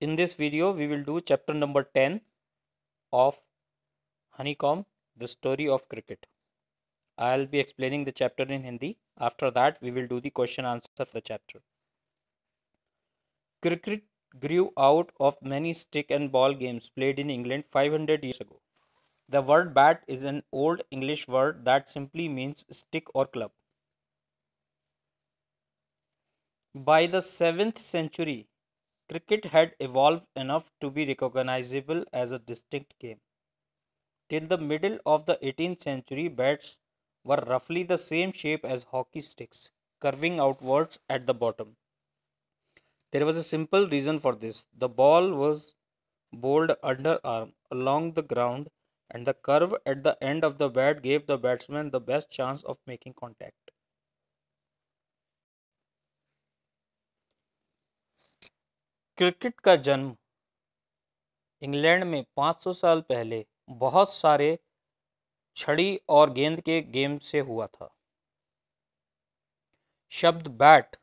In this video, we will do chapter number 10 of Honeycomb, the story of cricket. I'll be explaining the chapter in Hindi. After that, we will do the question answer for the chapter. Cricket grew out of many stick and ball games played in England 500 years ago. The word bat is an old English word that simply means stick or club. By the 7th century, cricket had evolved enough to be recognizable as a distinct game. Till the middle of the 18th century, bats were roughly the same shape as hockey sticks, curving outwards at the bottom. There was a simple reason for this. The ball was bowled underarm along the ground, and the curve at the end of the bat gave the batsman the best chance of making contact. Cricket का जन्म England में 500 साल पहले बहुत सारे छड़ी और गेंद के गेम से हुआ था शब्द बैट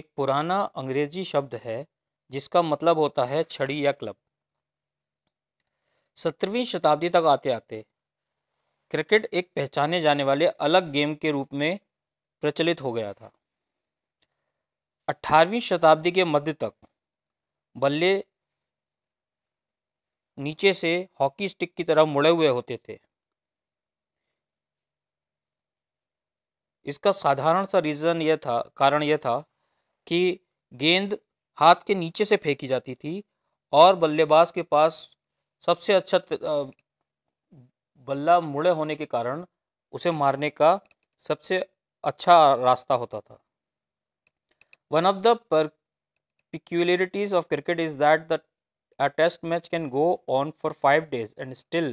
एक पुराना अंग्रेजी शब्द है जिसका मतलब होता है छड़ी या क्लब सत्रहवीं शताब्दी तक आते आते क्रिकेट एक पहचाने जाने वाले अलग गेम के रूप में प्रचलित हो गया था अठारहवीं शताब्दी के मध्य तक बल्ले नीचे से हॉकी स्टिक की तरह मुड़े हुए होते थे इसका साधारण सा रीज़न यह था कारण यह था कि गेंद हाथ के नीचे से फेंकी जाती थी और बल्लेबाज के पास सबसे अच्छा बल्ला मुड़े होने के कारण उसे मारने का सबसे अच्छा रास्ता होता था One of the peculiarities of cricket is that the a test match can go on for 5 days and still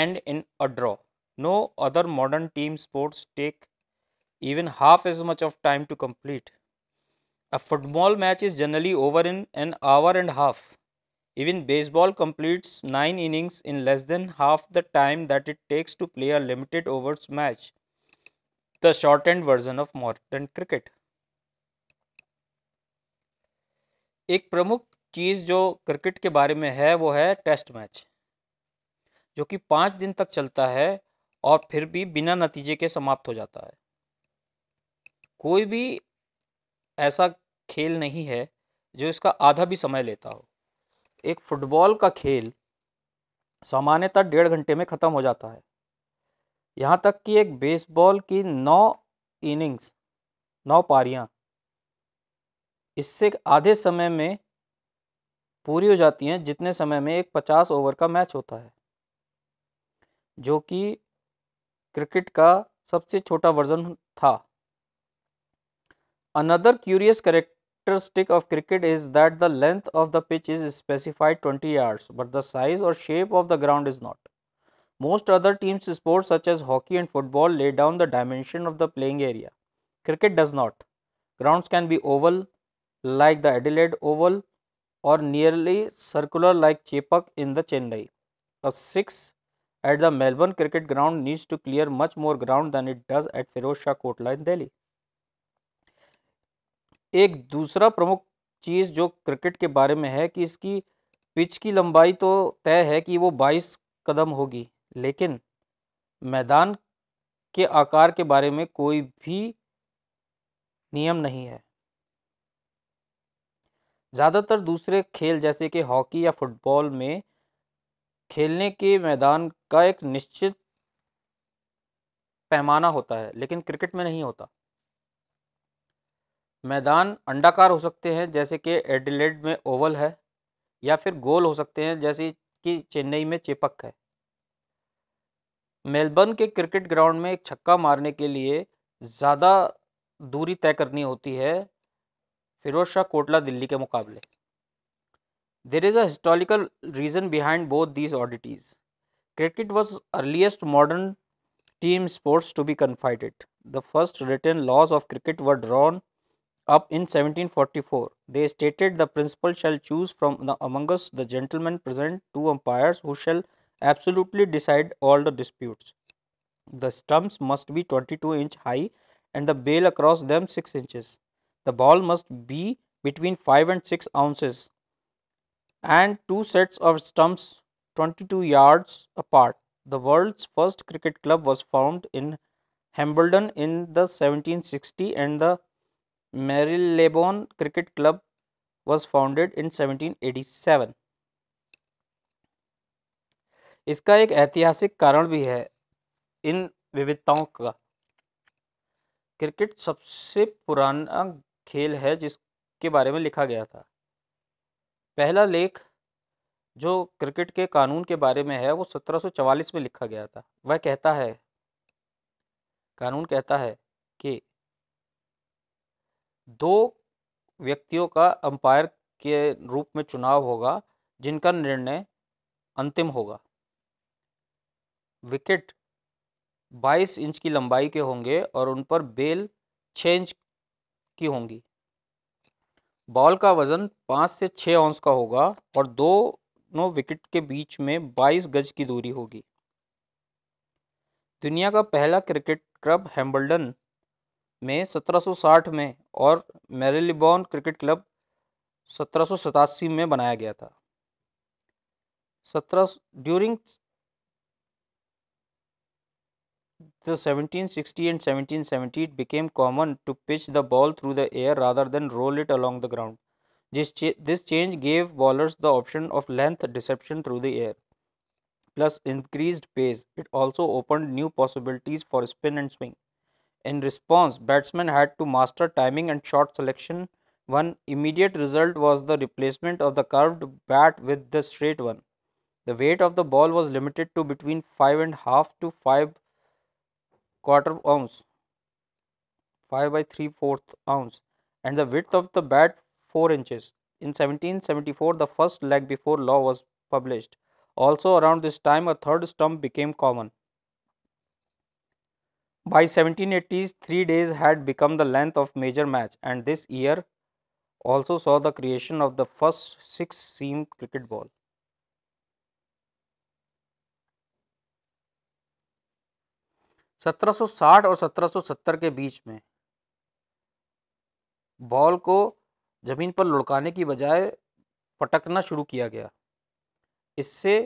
end in a draw. No other modern team sports take even half as much of time to complete. A football match is generally over in an hour and a half. Even baseball completes 9 innings in less than half the time that it takes to play a limited overs match, the shortened version of modern cricket. एक प्रमुख चीज़ जो cricket के बारे में है वो है test match जो कि पाँच दिन तक चलता है और फिर भी बिना नतीजे के समाप्त हो जाता है कोई भी ऐसा खेल नहीं है जो इसका आधा भी समय लेता हो एक फुटबॉल का खेल सामान्यतः डेढ़ घंटे में ख़त्म हो जाता है यहाँ तक कि एक बेसबॉल की नौ इनिंग्स नौ पारियाँ इससे आधे समय में पूरी हो जाती हैं जितने समय में एक पचास ओवर का मैच होता है जो कि क्रिकेट का सबसे छोटा वर्जन था another curious characteristic of cricket is that the length of the pitch is specified twenty arts but the size और shape of the ground is not most other teams sports such as hockey and football lay down the dimension of the playing area cricket does not ground can be oval like the Adelaide oval और nearly circular like Chepauk in the Chennai a six at the Melbourne cricket ground needs to clear much more ground than it does at Firoz Shah Kotla in Delhi एक दूसरा प्रमुख चीज़ जो cricket के बारे में है कि इसकी पिच की लंबाई तो तय है कि वो बाईस कदम होगी लेकिन मैदान के आकार के बारे में कोई भी नियम नहीं है ज़्यादातर दूसरे खेल जैसे कि हॉकी या फुटबॉल में खेलने के मैदान का एक निश्चित पैमाना होता है लेकिन क्रिकेट में नहीं होता मैदान अंडाकार हो सकते हैं जैसे कि एडिलेड में ओवल है या फिर गोल हो सकते हैं जैसे कि चेन्नई में चेपक है मेलबर्न के क्रिकेट ग्राउंड में एक छक्का मारने के लिए ज़्यादा दूरी तय करनी होती है फिरोज शाह कोटला दिल्ली के मुकाबले there is a historical reason cricket was earliest modern team sports to be confided the first written laws of cricket were drawn up in 1744 they stated the principal shall choose from among us the gentlemen present two umpires who shall absolutely decide all the disputes the stumps must be 22 inch high and the bail across them 6 inches The ball must be between 5 and 6 ounces and two sets of stumps 22 yards apart. The world's first cricket club was formed in Hambledon in the 1760 and the Marylebone Cricket Club was founded in 1787. इसका एक ऐतिहासिक कारण भी है इन विविधताओं का cricket सबसे पुराना खेल है जिसके बारे में लिखा गया था पहला लेख जो क्रिकेट के कानून के बारे में है वो 1744 में लिखा गया था वह कहता है कानून कहता है कि दो व्यक्तियों का अंपायर के रूप में चुनाव होगा जिनका निर्णय अंतिम होगा विकेट 22 इंच की लंबाई के होंगे और उन पर बेल 6 इंच की होंगी बॉल का वजन पाँच से छः औंस का होगा और दोनों विकेट के बीच में बाईस गज की दूरी होगी दुनिया का पहला क्रिकेट क्लब हेम्बल्डन में 1760 में और मेरेलीबॉर्न क्रिकेट क्लब सत्रह में बनाया गया था सत्रह during the 1760 and 1770, it became common to pitch the ball through the air rather than roll it along the ground. This, this change gave bowlers the option of length deception through the air. Plus increased pace, it also opened new possibilities for spin and swing. In response, batsmen had to master timing and shot selection. One immediate result was the replacement of the curved bat with the straight one. The weight of the ball was limited to between 5.5 to 5 quarter ounce 5 by 3 fourth ounce and the width of the bat 4 inches. In 1774, the first leg before law was published. Also around this time, a third stump became common. By 1780s, three days had become the length of major match and this year also saw the creation of the first six-seam cricket ball. 1760 और 1770 के बीच में ball को जमीन पर लुढ़काने की बजाय पटकना शुरू किया गया इससे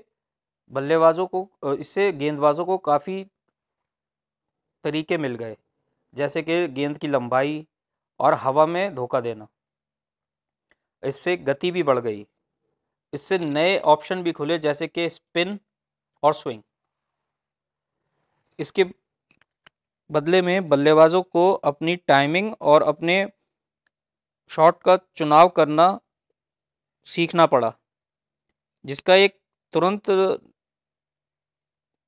बल्लेबाजों को इससे गेंदबाजों को काफ़ी तरीके मिल गए जैसे कि गेंद की लंबाई और हवा में धोखा देना इससे गति भी बढ़ गई इससे नए ऑप्शन भी खुले जैसे कि स्पिन और स्विंग इसके बदले में बल्लेबाजों को अपनी टाइमिंग और अपने शॉट का चुनाव करना सीखना पड़ा जिसका एक तुरंत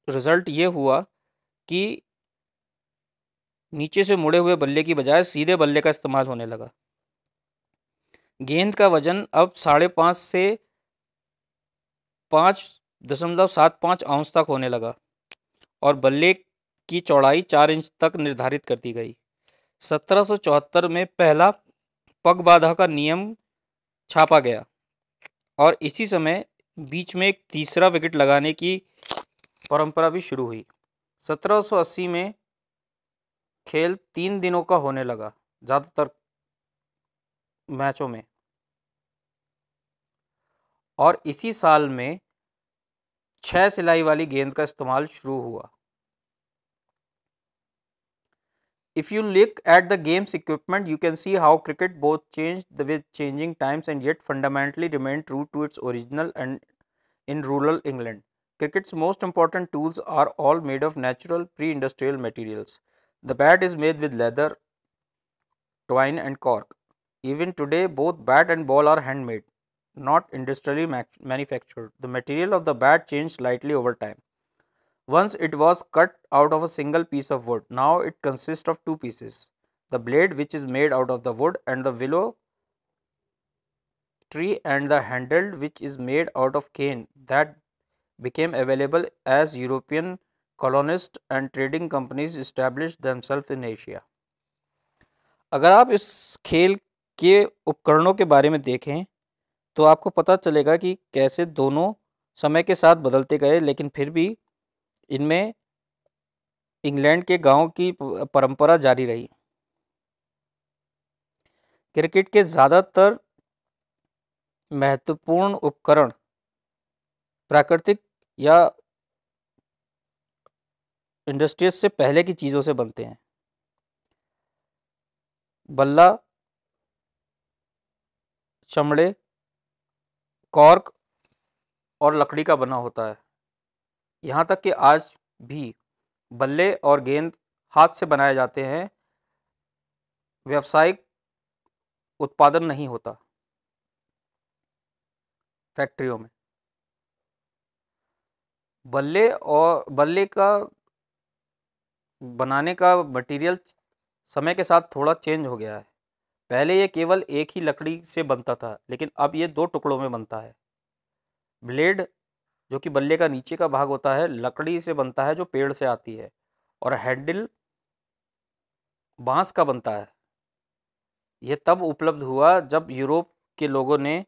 रिजल्ट ये हुआ कि नीचे से मुड़े हुए बल्ले की बजाय सीधे बल्ले का इस्तेमाल होने लगा गेंद का वजन अब साढ़े पाँच से पाँच दशमलव सात पाँच आउंस तक होने लगा और बल्ले की चौड़ाई चार इंच तक निर्धारित कर दी गई सत्रह में पहला पग बाधा का नियम छापा गया और इसी समय बीच में एक तीसरा विकेट लगाने की परंपरा भी शुरू हुई 1780 में खेल तीन दिनों का होने लगा ज़्यादातर मैचों में और इसी साल में छः सिलाई वाली गेंद का इस्तेमाल शुरू हुआ if you look at the game's equipment, you can see how cricket both changed with changing times and yet fundamentally remained true to its original and in rural England. Cricket's most important tools are all made of natural pre-industrial materials. The bat is made with leather, twine and cork. Even today, both bat and ball are handmade, not industrially manufactured. The material of the bat changed slightly over time. Once it was cut out of a single piece of wood, now it consists of two pieces the blade, which is made out of the wood, and the willow tree, and the handle, which is made out of cane, that became available as European colonists and trading companies established themselves in Asia. अगर आप इस खेल के उपकरणों के बारे में देखें तो आपको पता चलेगा कि कैसे दोनों समय के साथ बदलते गए लेकिन फिर भी इनमें इंग्लैंड के गांव की परंपरा जारी रही क्रिकेट के ज़्यादातर महत्वपूर्ण उपकरण प्राकृतिक या इंडस्ट्रीज से पहले की चीज़ों से बनते हैं बल्ला चमड़े कॉर्क और लकड़ी का बना होता है यहाँ तक कि आज भी बल्ले और गेंद हाथ से बनाए जाते हैं व्यावसायिक उत्पादन नहीं होता फैक्ट्रियों में बल्ले और बल्ले का बनाने का मटेरियल समय के साथ थोड़ा चेंज हो गया है पहले ये केवल एक ही लकड़ी से बनता था लेकिन अब ये दो टुकड़ों में बनता है ब्लेड जो कि बल्ले का नीचे का भाग होता है लकड़ी से बनता है जो पेड़ से आती है और हैंडल बांस का बनता है यह तब उपलब्ध हुआ जब यूरोप के लोगों ने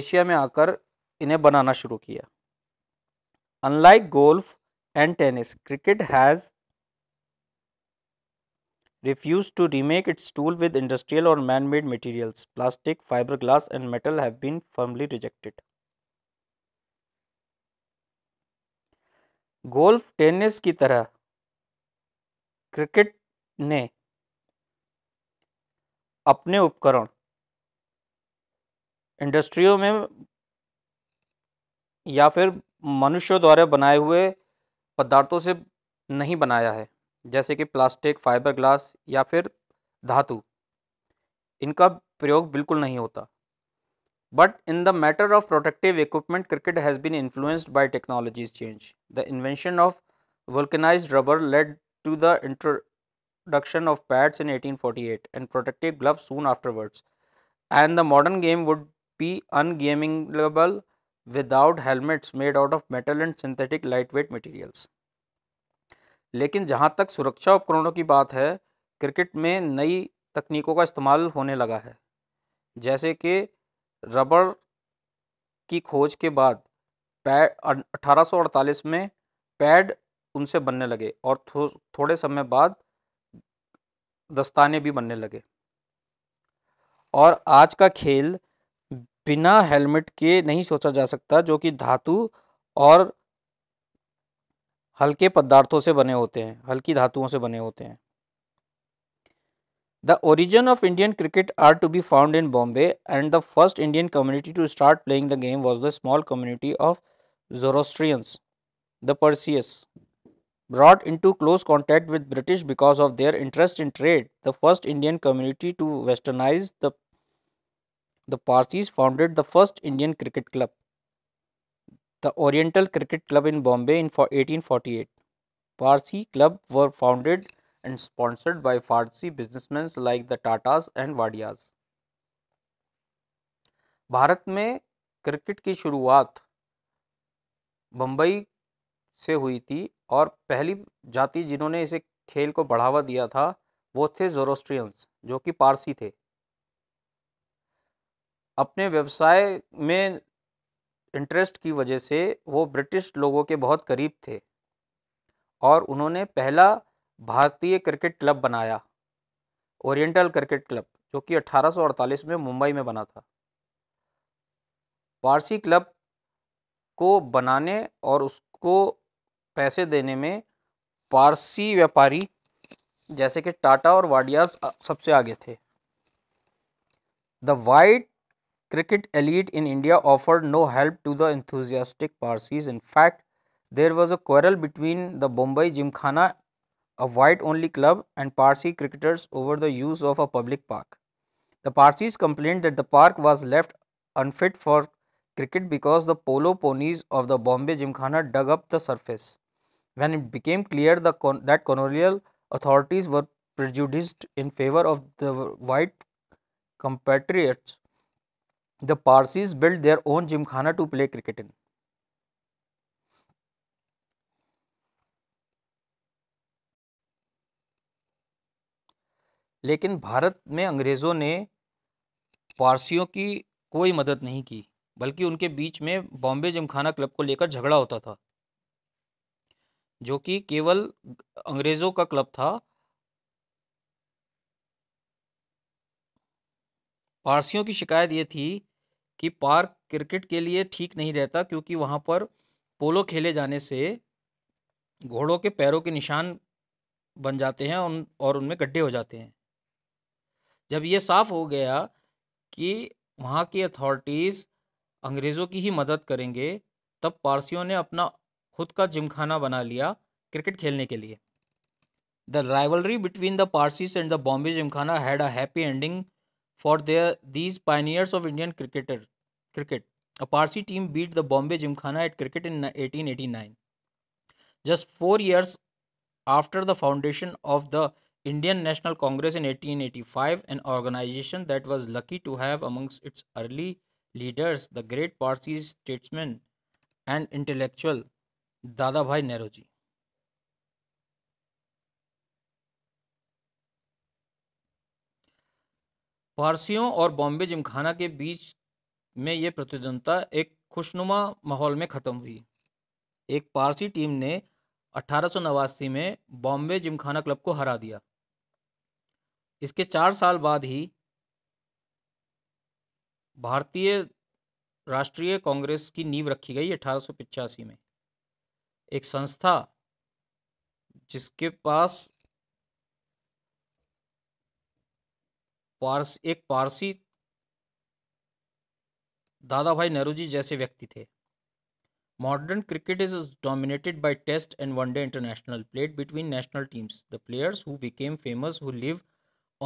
एशिया में आकर इन्हें बनाना शुरू किया unlike golf and tennis cricket has refused to remake its tool with industrial और man made materials plastic fibreglass and metal have been firmly rejected golf tennis की तरह क्रिकेट ने अपने उपकरण इंडस्ट्रियों में या फिर मनुष्यों द्वारा बनाए हुए पदार्थों से नहीं बनाया है जैसे कि प्लास्टिक फाइबर ग्लास या फिर धातु इनका प्रयोग बिल्कुल नहीं होता But in the matter of protective equipment, cricket has been influenced by technology's change. The invention of vulcanized rubber led to the introduction of pads in 1848 and protective gloves soon afterwards. And the modern game would be ungameable without helmets made out of metal and synthetic lightweight materials. लेकिन जहाँ तक सुरक्षा उपकरणों की बात है cricket में नई तकनीकों का इस्तेमाल होने लगा है जैसे कि रबर की खोज के बाद पैड अठारह में पैड उनसे बनने लगे और थो, थोड़े समय बाद दस्ताने भी बनने लगे और आज का खेल बिना हेलमेट के नहीं सोचा जा सकता जो कि धातु और हल्के पदार्थों से बने होते हैं हल्की धातुओं से बने होते हैं The origin of Indian cricket are to be found in Bombay and the first Indian community to start playing the game was the small community of Zoroastrians, the Perseus. Brought into close contact with British because of their interest in trade, the first Indian community to westernize the, the Parsis founded the first Indian cricket club, the Oriental Cricket Club in Bombay in 1848. Parsi club were founded and sponsored by Farsi businessmen like the Tatas and Wadiyas. Bharat में cricket की शुरुआत बम्बई से हुई थी और पहली जाति जिन्होंने इसे खेल को बढ़ावा दिया था वो थे जोरोस्ट्रियंस जो कि पारसी थे अपने व्यवसाय में इंटरेस्ट की वजह से वो ब्रिटिश लोगों के बहुत करीब थे और उन्होंने पहला भारतीय क्रिकेट क्लब बनाया ओरिएंटल क्रिकेट क्लब जो कि 1848 में मुंबई में बना था पारसी क्लब को बनाने और उसको पैसे देने में पारसी व्यापारी जैसे कि टाटा और वाडियाज सबसे आगे थे the white cricket elite in India offered no help to the enthusiastic Parsis in fact there was a quarrel between the Bombay Gymkhana a white-only club and Parsi cricketers over the use of a public park. The Parsis complained that the park was left unfit for cricket because the polo ponies of the Bombay Gymkhana dug up the surface. When it became clear con that colonial authorities were prejudiced in favor of the white compatriots, the Parsis built their own gymkhana to play cricket in. लेकिन भारत में अंग्रेज़ों ने पारसियों की कोई मदद नहीं की बल्कि उनके बीच में बॉम्बे जिमखाना क्लब को लेकर झगड़ा होता था जो कि केवल अंग्रेज़ों का क्लब था पारसियों की शिकायत ये थी कि पार्क क्रिकेट के लिए ठीक नहीं रहता क्योंकि वहाँ पर पोलो खेले जाने से घोड़ों के पैरों के निशान बन जाते हैं और उनमें गड्ढे हो जाते हैं जब ये साफ हो गया कि वहाँ की अथॉरिटीज़ अंग्रेज़ों की ही मदद करेंगे तब पारसियों ने अपना खुद का जिमखाना बना लिया क्रिकेट खेलने के लिए the rivalry between the Parsis and the Bombay Gymkhana had a happy ending for their these pioneers of Indian cricketer cricket a Parsi team beat the Bombay Gymkhana at cricket in 1889 just four years after the foundation of the Indian National Congress in eighteen eighty five an organisation that was lucky to have amongst its early leaders the great Parsi statesman and intellectual दादा भाई नेहरू जी पारसियों और बॉम्बे जिमखाना के बीच में ये प्रतिद्वंदता एक खुशनुमा माहौल में ख़त्म हुई एक पारसी टीम ने अठारह में बॉम्बे जिमखाना क्लब को हरा दिया इसके चार साल बाद ही भारतीय राष्ट्रीय कांग्रेस की नींव रखी गई अठारह में एक संस्था जिसके पास पार्स एक पारसी दादा भाई नेहरू जी जैसे व्यक्ति थे modern cricket is dominated by test and one day international played between national teams the players who became famous who live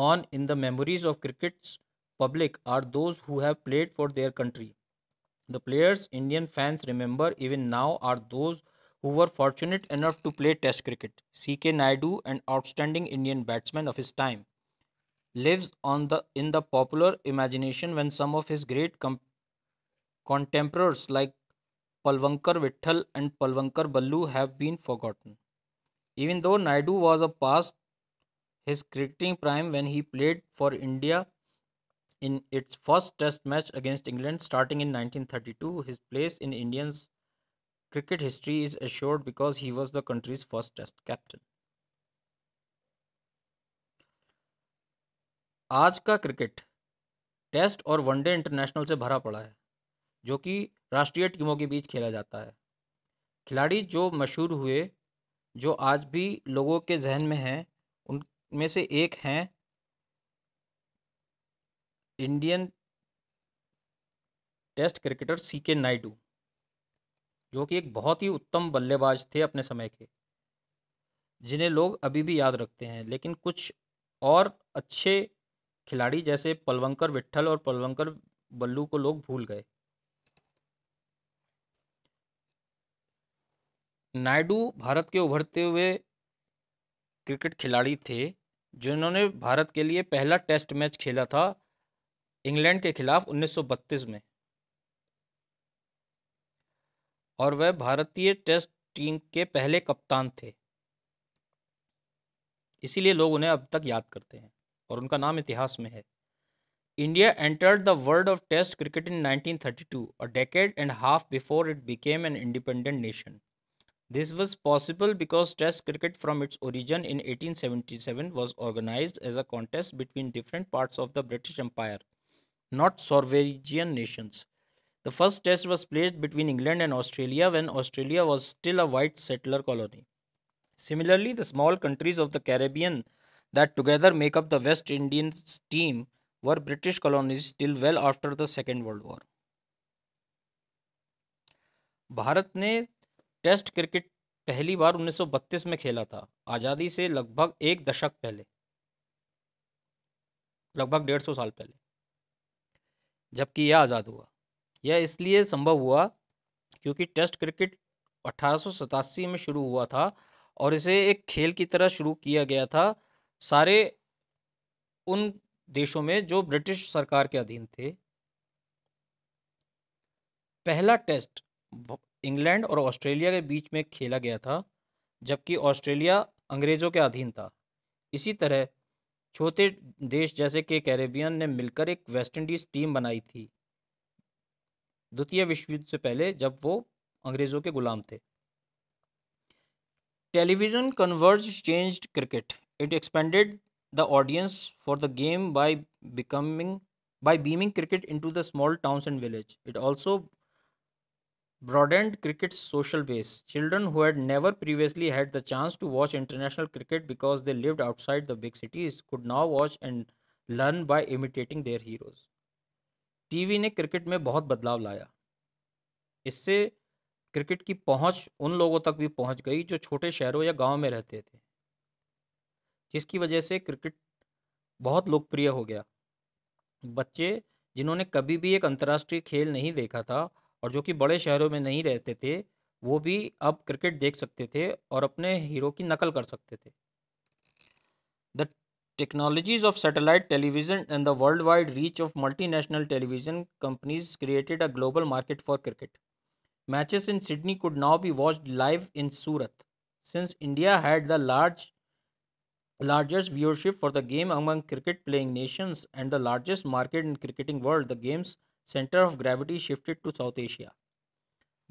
on in the memories of cricket's public are those who have played for their country. The players Indian fans remember even now are those who were fortunate enough to play Test cricket. C.K. Naidu, an outstanding Indian batsman of his time, lives on the in the popular imagination when some of his great contemporaries like Palvankar Vitthal and Palvankar Ballu have been forgotten. Even though Naidu was a past his cricketing prime when he played for India in its first test match against England starting in 1932. His place in Indians cricket history is assured because he was the country's first test captain. आज का cricket test और one day international से भरा पड़ा है जो कि राष्ट्रीय टीमों के बीच खेला जाता है खिलाड़ी जो मशहूर हुए जो आज भी लोगों के जहन में हैं उन में से एक हैं इंडियन टेस्ट क्रिकेटर सी के नायडू जो कि एक बहुत ही उत्तम बल्लेबाज थे अपने समय के जिन्हें लोग अभी भी याद रखते हैं लेकिन कुछ और अच्छे खिलाड़ी जैसे पलवंकर विट्ठल और पलवंकर बल्लू को लोग भूल गए नायडू भारत के उभरते हुए क्रिकेट खिलाड़ी थे जिन्होंने भारत के लिए पहला टेस्ट मैच खेला था इंग्लैंड के खिलाफ 1932 में और वह भारतीय टेस्ट टीम के पहले कप्तान थे इसीलिए लोग उन्हें अब तक याद करते हैं और उनका नाम इतिहास में है India entered the world of test cricket in 1932, और decade and half before it became an independent nation This was possible because Test cricket from its origin in 1877 was organized as a contest between different parts of the British Empire, not sovereign nations. The first test was played between England and Australia when Australia was still a white settler colony. Similarly, the small countries of the Caribbean that together make up the West Indian team were British colonies till well after the Second World War. Bharat ने test cricket पहली बार 1932 में खेला था आज़ादी से लगभग एक दशक पहले लगभग डेढ़ सौ साल पहले जबकि यह आज़ाद हुआ यह इसलिए संभव हुआ क्योंकि टेस्ट क्रिकेट अठारह में शुरू हुआ था और इसे एक खेल की तरह शुरू किया गया था सारे उन देशों में जो ब्रिटिश सरकार के अधीन थे पहला टेस्ट इंग्लैंड और ऑस्ट्रेलिया के बीच में खेला गया था जबकि ऑस्ट्रेलिया अंग्रेज़ों के अधीन था इसी तरह छोटे देश जैसे कि कैरेबियन ने मिलकर एक वेस्ट इंडीज़ टीम बनाई थी द्वितीय विश्व युद्ध से पहले जब वो अंग्रेज़ों के गुलाम थे television coverage changed cricket it expanded the audience for the game by becoming by beaming cricket into the small towns and village it also broadened cricket's social base. Children who had never previously had the chance to watch international cricket because they lived outside the big cities could now watch and learn by imitating their heroes. TV ने cricket में बहुत बदलाव लाया इससे cricket की पहुंच उन लोगों तक भी पहुंच गई जो छोटे शहरों या गांव में रहते थे जिसकी वजह से क्रिकेट बहुत लोकप्रिय हो गया बच्चे जिन्होंने कभी भी एक अंतर्राष्ट्रीय खेल नहीं देखा था और जो कि बड़े शहरों में नहीं रहते थे वो भी अब क्रिकेट देख सकते थे और अपने हीरो की नकल कर सकते थे the technologies of satellite television and the world wide reach of multinational television companies created a global market for cricket matches in Sydney could now be watch live in Surat since India had the large largest viewership for the game among cricket playing nations and the largest market in cricketing world the games center of gravity shifted to South Asia.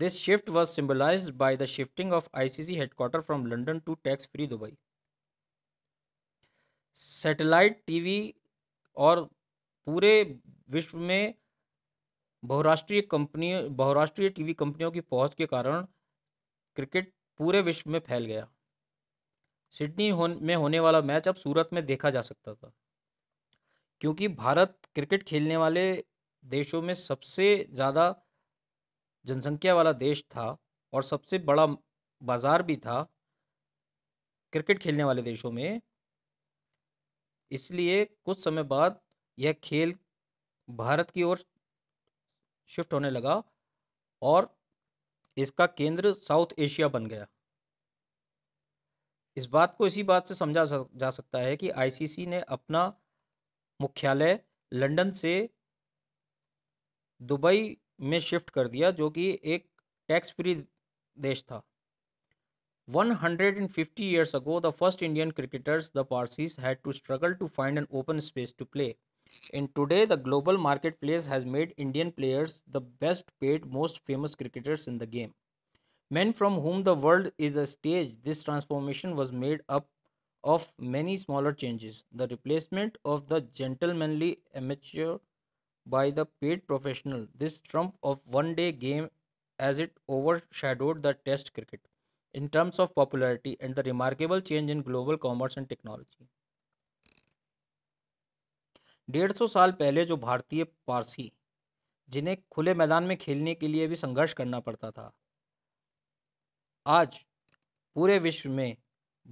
This shift was symbolized by the shifting of ICC headquarters from London to tax free Dubai. satellite tv और पूरे विश्व में बहुराष्ट्रीय company बहुराष्ट्रीय TV कंपनियों की पहुंच के कारण क्रिकेट पूरे विश्व में फैल गया सिडनी हो, में होने वाला मैच अब सूरत में देखा जा सकता था क्योंकि भारत क्रिकेट खेलने वाले देशों में सबसे ज़्यादा जनसंख्या वाला देश था और सबसे बड़ा बाज़ार भी था क्रिकेट खेलने वाले देशों में इसलिए कुछ समय बाद यह खेल भारत की ओर शिफ्ट होने लगा और इसका केंद्र साउथ एशिया बन गया इस बात को इसी बात से समझा जा सकता है कि आईसीसी ने अपना मुख्यालय लंदन से दुबई में शिफ्ट कर दिया जो कि एक टैक्स फ्री देश था one hundred and fifty years ago the first Indian cricketers the Parsis had to struggle to find an open space to play in today the global market place has made Indian players the best paid most famous cricketers in the game man from home the world is a stage this transformation was made up of many smaller changes the replacement of the gentlemanly amateur by the paid professional, this trump of one day game as it overshadowed the test cricket in terms of popularity and the remarkable change in global commerce and technology. 150 सौ साल पहले जो भारतीय पारसी जिन्हें खुले मैदान में खेलने के लिए भी संघर्ष करना पड़ता था आज पूरे विश्व में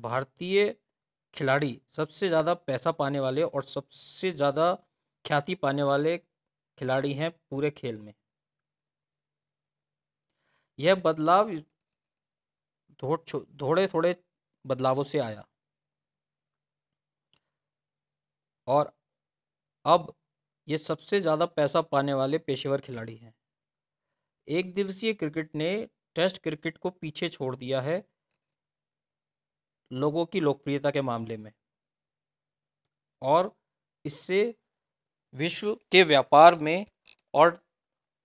भारतीय खिलाड़ी सबसे ज़्यादा पैसा पाने वाले और सबसे ज़्यादा ख्याति पाने वाले खिलाड़ी हैं पूरे खेल में यह बदलाव थोड़े थोड़े बदलावों से आया और अब ये सबसे ज़्यादा पैसा पाने वाले पेशेवर खिलाड़ी हैं एक दिवसीय क्रिकेट ने टेस्ट क्रिकेट को पीछे छोड़ दिया है लोगों की लोकप्रियता के मामले में और इससे विश्व के व्यापार में और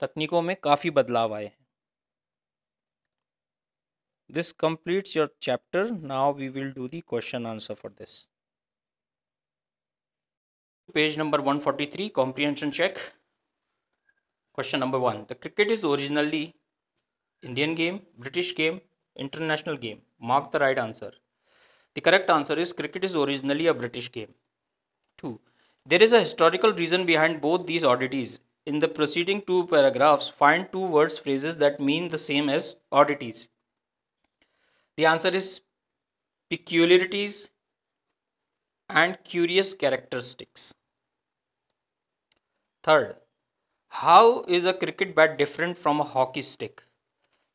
तकनीकों में काफ़ी बदलाव आए हैं this completes your chapter now we will do the question answer for this page number 143 forty three comprehension check question number one the cricket is originally Indian game British game international game mark the right answer the correct answer is cricket is originally a British game to There is a historical reason behind both these oddities. In the preceding two paragraphs, find two words phrases that mean the same as oddities. The answer is peculiarities and curious characteristics. Third, how is a cricket bat different from a hockey stick?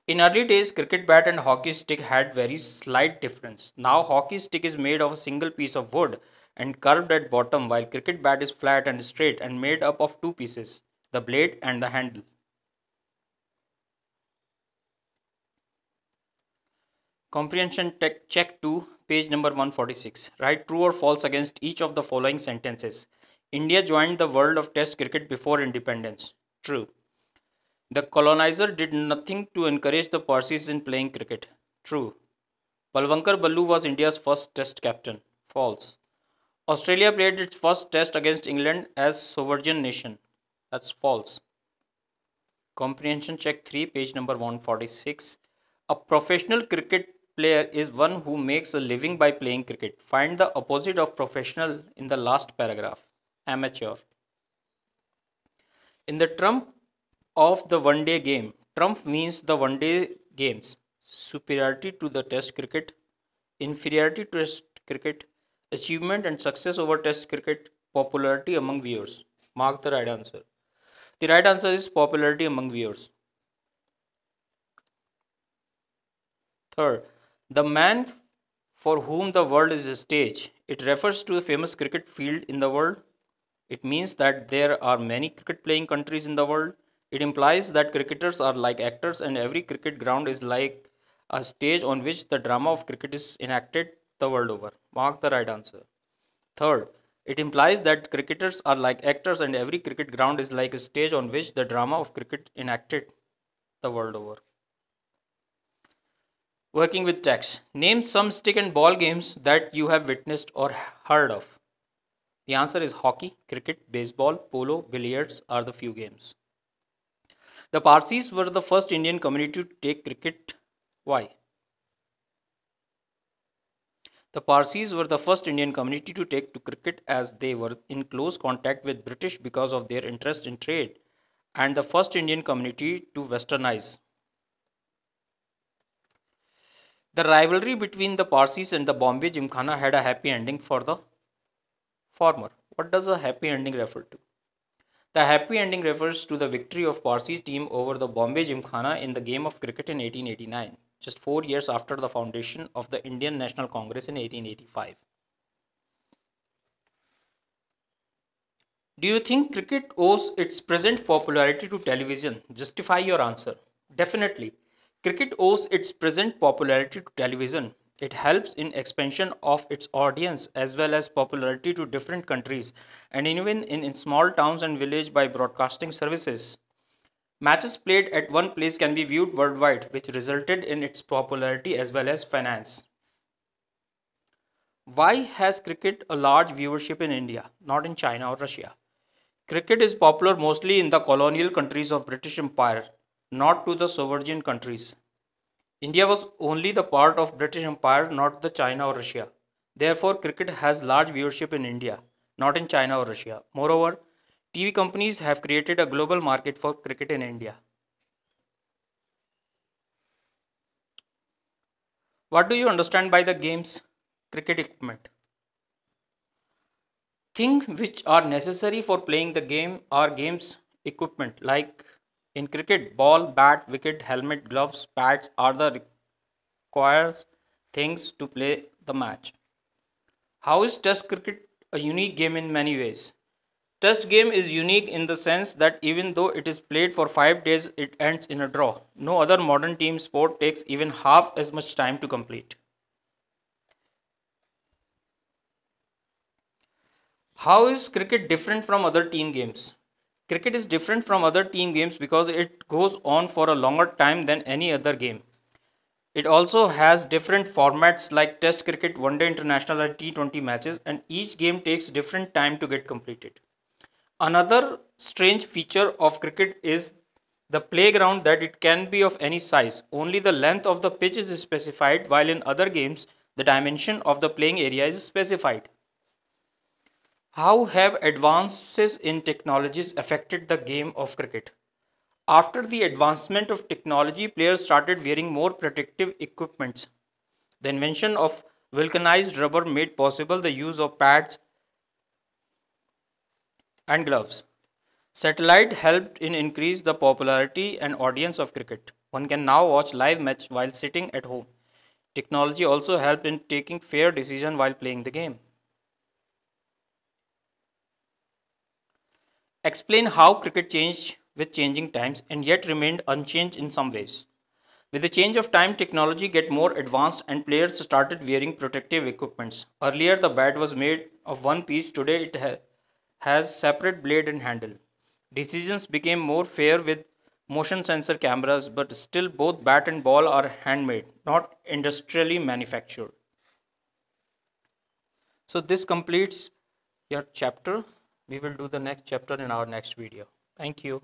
In early days, cricket bat and hockey stick had very slight difference. Now, hockey stick is made of a single piece of wood and curved at bottom, while cricket bat is flat and straight and made up of two pieces, the blade and the handle. Comprehension check 2, page number 146. Write true or false against each of the following sentences. India joined the world of test cricket before independence. True. The colonizer did nothing to encourage the Parsis in playing cricket. True. Balwankar Ballu was India's first test captain. False. Australia played its first test against England as sovereign nation. That's false. Comprehension check 3 page number 146. A professional cricket player is one who makes a living by playing cricket. Find the opposite of professional in the last paragraph. Amateur. In the Trump of the one day game trump means the one day games superiority to the test cricket inferiority to test cricket achievement and success over test cricket popularity among viewers mark the right answer the right answer is popularity among viewers third the man for whom the world is a stage it refers to the famous cricket field in the world it means that there are many cricket playing countries in the world it implies that cricketers are like actors and every cricket ground is like a stage on which the drama of cricket is enacted the world over. Mark the right answer. Third, it implies that cricketers are like actors and every cricket ground is like a stage on which the drama of cricket enacted the world over. Working with text. Name some stick and ball games that you have witnessed or heard of. The answer is hockey, cricket, baseball, polo, billiards are the few games. The Parsis were the first Indian community to take cricket. Why? The Parsis were the first Indian community to take to cricket as they were in close contact with British because of their interest in trade and the first Indian community to westernize. The rivalry between the Parsis and the Bombay Gymkhana had a happy ending for the former. What does a happy ending refer to? The happy ending refers to the victory of Parsi's team over the Bombay Gymkhana in the game of cricket in 1889, just four years after the foundation of the Indian National Congress in 1885. Do you think cricket owes its present popularity to television? Justify your answer. Definitely. Cricket owes its present popularity to television it helps in expansion of its audience as well as popularity to different countries and even in, in small towns and villages by broadcasting services. Matches played at one place can be viewed worldwide, which resulted in its popularity as well as finance. Why has cricket a large viewership in India, not in China or Russia? Cricket is popular mostly in the colonial countries of British Empire, not to the sovereign countries. India was only the part of British Empire, not the China or Russia. Therefore, cricket has large viewership in India, not in China or Russia. Moreover, TV companies have created a global market for cricket in India. What do you understand by the game's cricket equipment? Things which are necessary for playing the game are games equipment like in cricket, ball, bat, wicket, helmet, gloves, pads are the required things to play the match. How is Test cricket a unique game in many ways? Test game is unique in the sense that even though it is played for 5 days, it ends in a draw. No other modern team sport takes even half as much time to complete. How is cricket different from other team games? Cricket is different from other team games because it goes on for a longer time than any other game. It also has different formats like Test cricket, One Day International, and T20 matches, and each game takes different time to get completed. Another strange feature of cricket is the playground that it can be of any size. Only the length of the pitch is specified, while in other games, the dimension of the playing area is specified. How have advances in technologies affected the game of cricket? After the advancement of technology, players started wearing more protective equipments. The invention of vulcanized rubber made possible the use of pads and gloves. Satellite helped in increase the popularity and audience of cricket. One can now watch live match while sitting at home. Technology also helped in taking fair decision while playing the game. explain how cricket changed with changing times and yet remained unchanged in some ways. With the change of time, technology get more advanced and players started wearing protective equipments. Earlier, the bat was made of one piece. Today, it ha has separate blade and handle. Decisions became more fair with motion sensor cameras, but still both bat and ball are handmade, not industrially manufactured. So this completes your chapter we will do the next chapter in our next video thank you